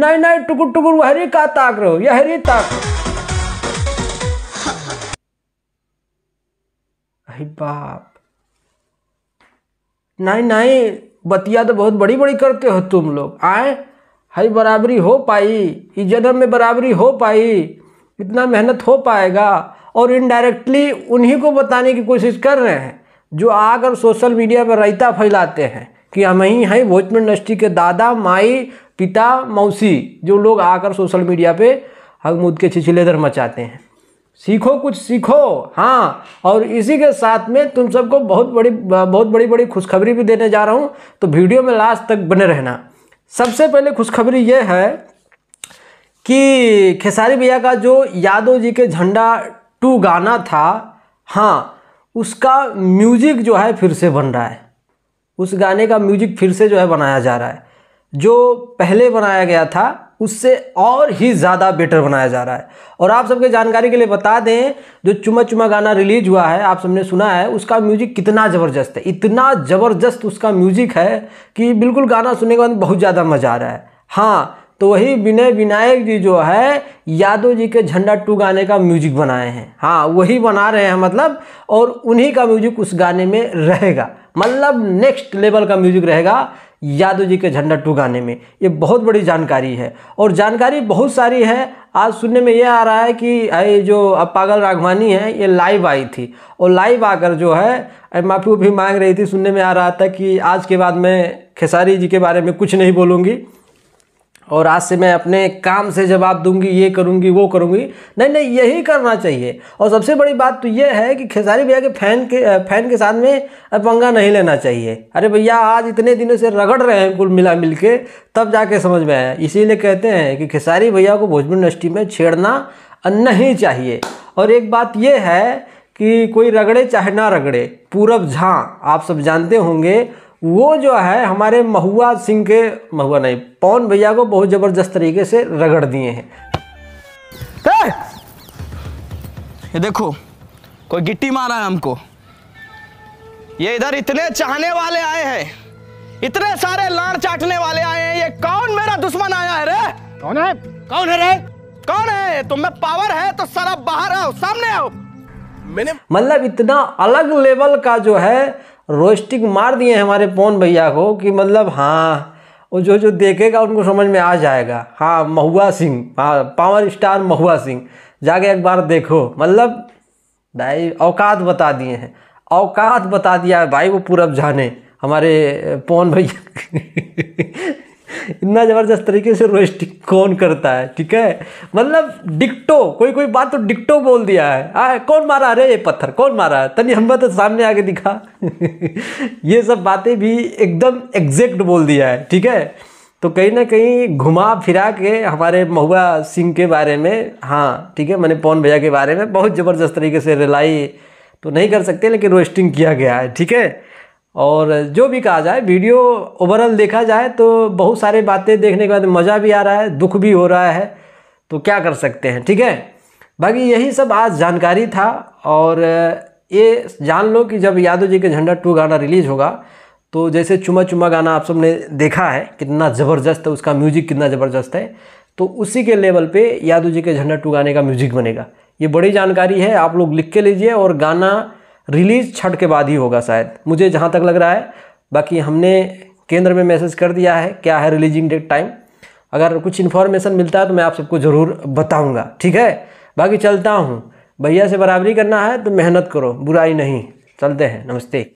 नहीं नहीं टुकुर टुकुर हरी का ताक रहो यह हरी ताक बाप नहीं नहीं बतिया तो बहुत बड़ी बड़ी करते हो तुम लोग आए हरी बराबरी हो पाई इस जन्म में बराबरी हो पाई इतना मेहनत हो पाएगा और इनडायरेक्टली उन्हीं को बताने की कोशिश कर रहे हैं जो आकर सोशल मीडिया पर रायता फैलाते हैं कि हम ही हैं भोजपुर इंडस्ट्री के दादा माई पिता मौसी जो लोग आकर सोशल मीडिया पे हगमुद के छिछिलेधर मचाते हैं सीखो कुछ सीखो हाँ और इसी के साथ में तुम सबको बहुत बड़ी बहुत बड़ी बड़ी खुशखबरी भी देने जा रहा हूँ तो वीडियो में लास्ट तक बने रहना सबसे पहले खुशखबरी ये है कि खेसारी भैया का जो यादव जी के झंडा टू गाना था हाँ उसका म्यूजिक जो है फिर से बन रहा है उस गाने का म्यूजिक फिर से जो है बनाया जा रहा है जो पहले बनाया गया था उससे और ही ज़्यादा बेटर बनाया जा रहा है और आप सबके जानकारी के लिए बता दें जो चुमा चुमा गाना रिलीज हुआ है आप सबने सुना है उसका म्यूजिक कितना ज़बरदस्त है इतना ज़बरदस्त उसका म्यूजिक है कि बिल्कुल गाना सुनने के बाद बहुत ज़्यादा मज़ा आ रहा है हाँ तो वही विनय विनायक जी जो है यादव जी के झंडा टू गाने का म्यूजिक बनाए हैं हाँ वही बना रहे हैं मतलब और उन्हीं का म्यूजिक उस गाने में रहेगा मतलब नेक्स्ट लेवल का म्यूजिक रहेगा यादव जी के झंडा टू गाने में ये बहुत बड़ी जानकारी है और जानकारी बहुत सारी है आज सुनने में ये आ रहा है कि ये जो पागल राघवानी है ये लाइव आई थी और लाइव आकर जो है माफ़ी भी मांग रही थी सुनने में आ रहा था कि आज के बाद मैं खेसारी जी के बारे में कुछ नहीं बोलूँगी और आज से मैं अपने काम से जवाब दूंगी ये करूंगी वो करूंगी नहीं नहीं यही करना चाहिए और सबसे बड़ी बात तो ये है कि खेसारी भैया के फैन के फैन के साथ में पंगा नहीं लेना चाहिए अरे भैया आज इतने दिनों से रगड़ रहे हैं कुल मिला मिल के तब जाके समझ में आया इसीलिए कहते हैं कि खेसारी भैया को भोजपुर इंडस्ट्री में छेड़ना नहीं चाहिए और एक बात ये है कि कोई रगड़े चाहे ना रगड़े पूरब झा आप सब जानते होंगे वो जो है हमारे महुआ सिंह के महुआ नहीं पवन भैया को बहुत ज़बरदस्त तरीके से रगड़ दिए हैं ये देखो कोई गिट्टी मारा है हमको ये इधर इतने चाहने वाले आए हैं इतने सारे लाड़ चाटने वाले आए हैं ये कौन मेरा दुश्मन आया है रे कौन है कौन है रे कौन है तुम में पावर है तो सारा बाहर आओ सामने आओ मैंने मतलब इतना अलग लेवल का जो है रोस्टिक मार दिए हैं हमारे पवन भैया को कि मतलब हाँ वो जो जो देखेगा उनको समझ में आ जाएगा हाँ महुआ सिंह हाँ पावर स्टार महुआ सिंह जाके एक बार देखो मतलब भाई औकात बता दिए हैं औकात बता दिया है भाई वो पूरब जाने हमारे पवन भैया इतना ज़बरदस्त तरीके से रोस्टिंग कौन करता है ठीक है मतलब डिक्टो कोई कोई बात तो डिक्टो बोल दिया है आ, कौन मारा अरे ये पत्थर कौन मारा है तनि हम तो सामने आके दिखा ये सब बातें भी एकदम एग्जैक्ट बोल दिया है ठीक है तो कहीं ना कहीं घुमा फिरा के हमारे महुआ सिंह के बारे में हाँ ठीक है मैंने पवन भैया के बारे में बहुत ज़बरदस्त तरीके से रिलाई तो नहीं कर सकते लेकिन रोस्टिंग किया गया है ठीक है और जो भी कहा जाए वीडियो ओवरऑल देखा जाए तो बहुत सारे बातें देखने के बाद मज़ा भी आ रहा है दुख भी हो रहा है तो क्या कर सकते हैं ठीक है बाकी यही सब आज जानकारी था और ये जान लो कि जब यादव जी के झंडा टू गाना रिलीज़ होगा तो जैसे चुमा चुमा गाना आप सबने देखा है कितना ज़बरदस्त है उसका म्यूज़िक कितना ज़बरदस्त है तो उसी के लेवल पे यादव जी के झंडा टू गाने का म्यूज़िक बनेगा ये बड़ी जानकारी है आप लोग लिख के लीजिए और गाना रिलीज़ छठ के बाद ही होगा शायद मुझे जहाँ तक लग रहा है बाकी हमने केंद्र में मैसेज कर दिया है क्या है रिलीजिंग डेट टाइम अगर कुछ इन्फॉर्मेशन मिलता है तो मैं आप सबको ज़रूर बताऊँगा ठीक है बाकी चलता हूँ भैया से बराबरी करना है तो मेहनत करो बुराई नहीं चलते हैं नमस्ते